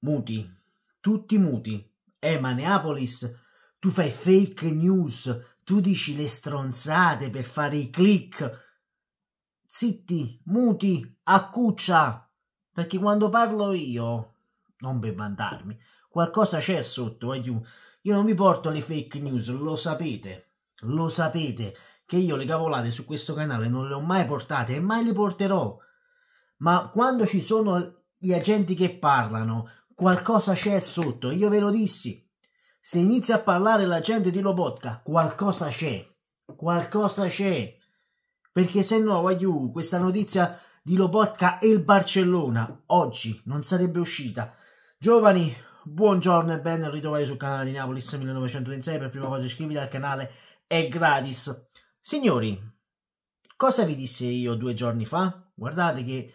Muti, tutti muti. Eh, ma Neapolis, tu fai fake news, tu dici le stronzate per fare i click. Zitti, muti, accuccia, perché quando parlo io, non per vantarmi, qualcosa c'è sotto, eh, io. io non mi porto le fake news, lo sapete, lo sapete, che io le cavolate su questo canale non le ho mai portate e mai le porterò. Ma quando ci sono gli agenti che parlano, qualcosa c'è sotto. Io ve lo dissi. Se inizia a parlare la gente di Lobotka, qualcosa c'è. Qualcosa c'è. Perché se no, Waiu, questa notizia di Lobotka e il Barcellona oggi non sarebbe uscita. Giovani, buongiorno e ben ritrovati sul canale di Napolis 1926. Per prima cosa iscriviti al canale, è gratis. Signori, cosa vi disse io due giorni fa? Guardate che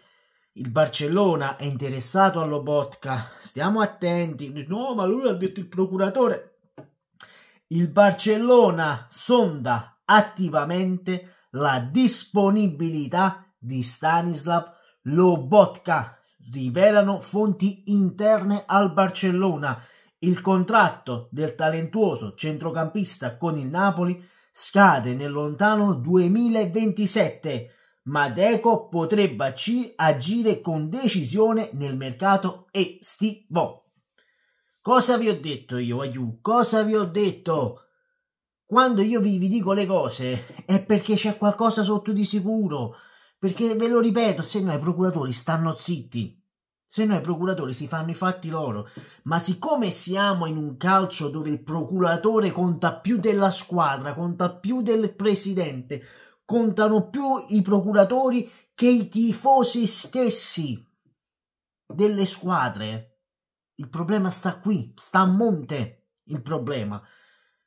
il Barcellona è interessato allo Botka, stiamo attenti. No, ma lui ha detto il procuratore. Il Barcellona sonda attivamente la disponibilità di Stanislav Lobotka, rivelano fonti interne al Barcellona. Il contratto del talentuoso centrocampista con il Napoli scade nel lontano 2027 ma Deco potrebbe agire con decisione nel mercato estivo. Cosa vi ho detto io, Aiu? Cosa vi ho detto? Quando io vi, vi dico le cose è perché c'è qualcosa sotto di sicuro. Perché ve lo ripeto, se no i procuratori stanno zitti. Se no i procuratori si fanno i fatti loro. Ma siccome siamo in un calcio dove il procuratore conta più della squadra, conta più del presidente, contano più i procuratori che i tifosi stessi delle squadre. Il problema sta qui, sta a monte il problema.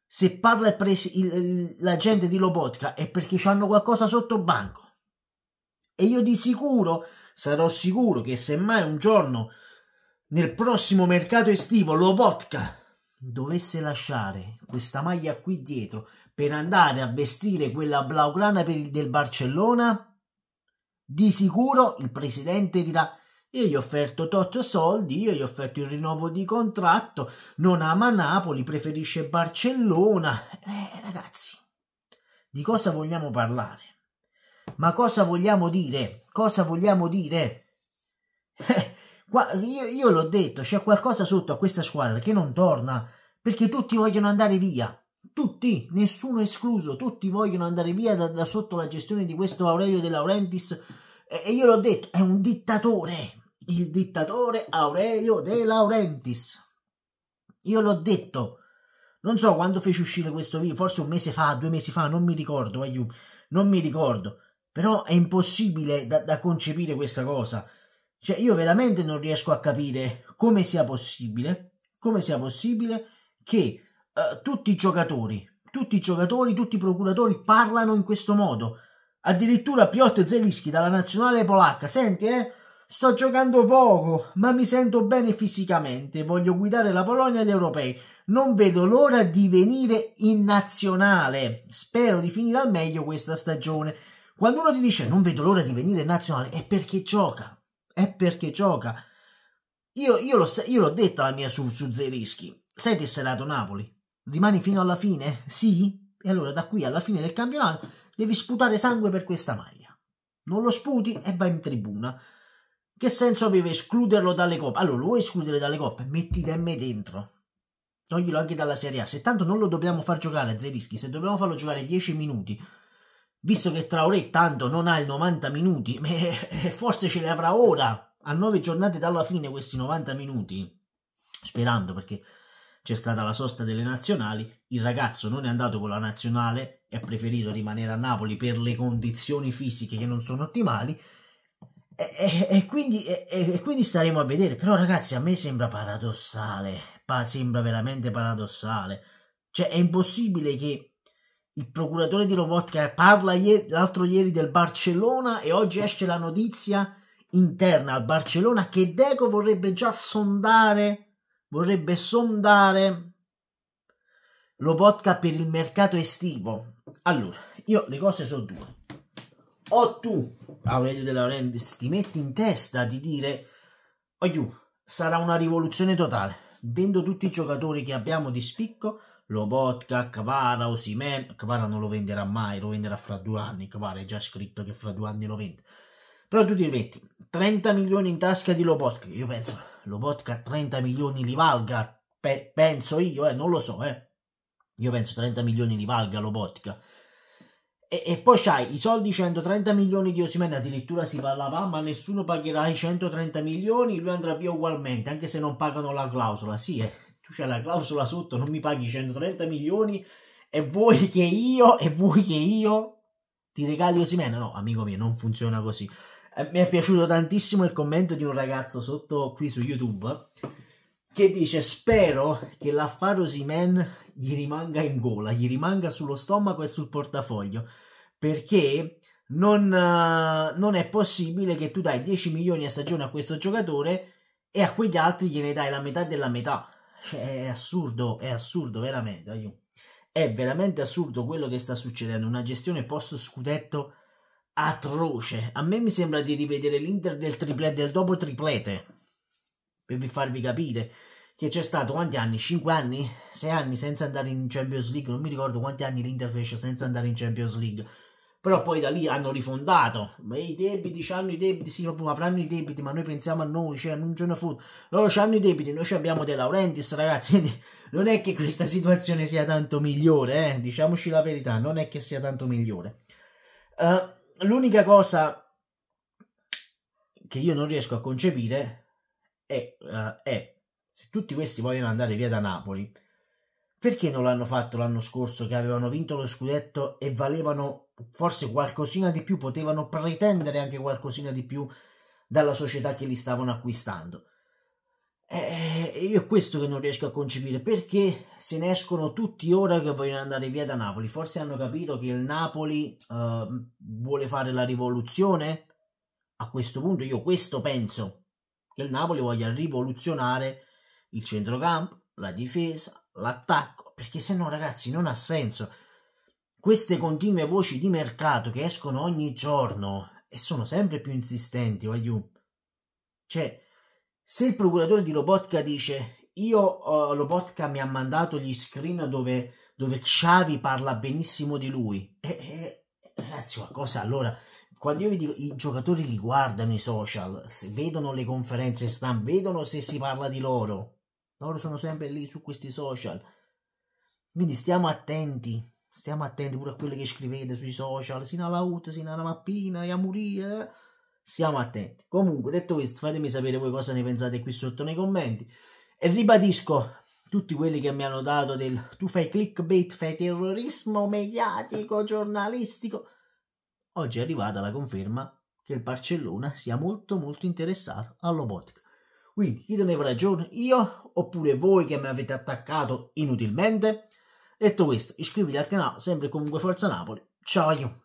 Se parla il, la gente di Lobotka è perché hanno qualcosa sotto banco. E io di sicuro sarò sicuro che semmai un giorno nel prossimo mercato estivo Lobotka dovesse lasciare questa maglia qui dietro per andare a vestire quella blaugrana il, del Barcellona, di sicuro il presidente dirà io gli ho offerto tot soldi, io gli ho offerto il rinnovo di contratto, non ama Napoli, preferisce Barcellona. Eh, ragazzi, di cosa vogliamo parlare? Ma cosa vogliamo dire? Cosa vogliamo dire? Eh, Guarda, io, io l'ho detto, c'è qualcosa sotto a questa squadra che non torna perché tutti vogliono andare via. Tutti, nessuno escluso, tutti vogliono andare via da, da sotto la gestione di questo Aurelio De Laurentiis. E, e io l'ho detto, è un dittatore. Il dittatore Aurelio De Laurentiis. Io l'ho detto. Non so quando fece uscire questo video, forse un mese fa, due mesi fa, non mi ricordo, Aiu, non mi ricordo. Però è impossibile da, da concepire questa cosa. Cioè, io veramente non riesco a capire come sia possibile, come sia possibile che uh, tutti i giocatori, tutti i giocatori, tutti i procuratori parlano in questo modo. Addirittura Piotr Zelischi dalla nazionale polacca, senti eh, sto giocando poco, ma mi sento bene fisicamente, voglio guidare la Polonia agli europei, non vedo l'ora di venire in nazionale, spero di finire al meglio questa stagione. Quando uno ti dice non vedo l'ora di venire in nazionale è perché gioca, è perché gioca. Io, io, l'ho, io l'ho detta la mia su, su Zerischi. Sei tesserato Napoli? Rimani fino alla fine? Sì? E allora da qui alla fine del campionato devi sputare sangue per questa maglia. Non lo sputi e vai in tribuna. Che senso aveva escluderlo dalle coppe? Allora, lo vuoi escludere dalle coppe? Metti da me dentro. Toglilo anche dalla Serie A. Se tanto non lo dobbiamo far giocare a Zerischi, se dobbiamo farlo giocare 10 minuti visto che Traoré tanto non ha il 90 minuti, eh, eh, forse ce li avrà ora, a nove giornate dalla fine questi 90 minuti, sperando perché c'è stata la sosta delle nazionali, il ragazzo non è andato con la nazionale e ha preferito rimanere a Napoli per le condizioni fisiche che non sono ottimali. E, e, e, quindi, e quindi, staremo a vedere. Però, ragazzi, a me sembra paradossale. Pa- sembra veramente paradossale. Cioè, è impossibile che il procuratore di Robotica parla ieri, l'altro ieri del Barcellona e oggi esce la notizia interna al Barcellona che Deco vorrebbe già sondare, vorrebbe sondare Lobotka per il mercato estivo. Allora, io le cose sono due. O tu, Aurelio De Laurentiis, ti metti in testa di dire Oiu, sarà una rivoluzione totale. Vendo tutti i giocatori che abbiamo di spicco Lobotka, Kvara, Osimen. Kvara non lo venderà mai, lo venderà fra due anni. Kvara è già scritto che fra due anni lo vende. Però tu ti metti 30 milioni in tasca di Lobotka. Io penso, Lobotka 30 milioni li valga. Pe- penso io, eh, non lo so, eh. Io penso 30 milioni li valga Lobotka. E, e, poi c'hai i soldi 130 milioni di Osimen, addirittura si parlava, ma nessuno pagherà i 130 milioni, lui andrà via ugualmente, anche se non pagano la clausola. Sì, eh, tu c'hai la clausola sotto, non mi paghi 130 milioni e vuoi che io, e vuoi che io ti regali Osimen? No, amico mio, non funziona così. Eh, mi è piaciuto tantissimo il commento di un ragazzo sotto qui su YouTube che dice spero che l'affare Osimen gli rimanga in gola, gli rimanga sullo stomaco e sul portafoglio, perché non, uh, non è possibile che tu dai 10 milioni a stagione a questo giocatore e a quegli altri gliene dai la metà della metà cioè, è assurdo, è assurdo veramente, aiuto. È veramente assurdo quello che sta succedendo, una gestione post scudetto atroce. A me mi sembra di rivedere l'Inter del, triple, del dopo triplete, per farvi capire che c'è stato quanti anni? 5 anni? 6 anni senza andare in Champions League? Non mi ricordo quanti anni l'Inter fece senza andare in Champions League però poi da lì hanno rifondato ma i debiti hanno i debiti sì proprio avranno i debiti ma noi pensiamo a noi cioè non c'è una fu loro hanno i debiti noi abbiamo dei Laurentiis ragazzi quindi non è che questa situazione sia tanto migliore eh? diciamoci la verità non è che sia tanto migliore uh, l'unica cosa che io non riesco a concepire è, uh, è se tutti questi vogliono andare via da Napoli perché non l'hanno fatto l'anno scorso che avevano vinto lo scudetto e valevano forse qualcosina di più, potevano pretendere anche qualcosina di più dalla società che li stavano acquistando? Eh, io è questo che non riesco a concepire perché se ne escono tutti ora che vogliono andare via da Napoli. Forse hanno capito che il Napoli eh, vuole fare la rivoluzione. A questo punto, io questo penso che il Napoli voglia rivoluzionare il centrocampo, la difesa, l'attacco, perché se no ragazzi non ha senso. Queste continue voci di mercato che escono ogni giorno e sono sempre più insistenti, voglio. Cioè, se il procuratore di Robotka dice io uh, Lobotka mi ha mandato gli screen dove, dove Xavi parla benissimo di lui, e, e, ragazzi qualcosa allora quando io vi dico i giocatori li guardano i social, vedono le conferenze stampa, vedono se si parla di loro. Loro sono sempre lì su questi social. Quindi stiamo attenti, stiamo attenti pure a quello che scrivete sui social, sino alla UT, sino alla mappina, a Murie. Eh. Stiamo attenti. Comunque, detto questo, fatemi sapere voi cosa ne pensate qui sotto nei commenti. E ribadisco, tutti quelli che mi hanno dato del tu fai clickbait, fai terrorismo mediatico, giornalistico. Oggi è arrivata la conferma che il Barcellona sia molto molto interessato all'Obotica. Quindi chi teneva ragione? Io oppure voi che mi avete attaccato inutilmente? Detto questo, iscriviti al canale sempre comunque Forza Napoli. Ciao!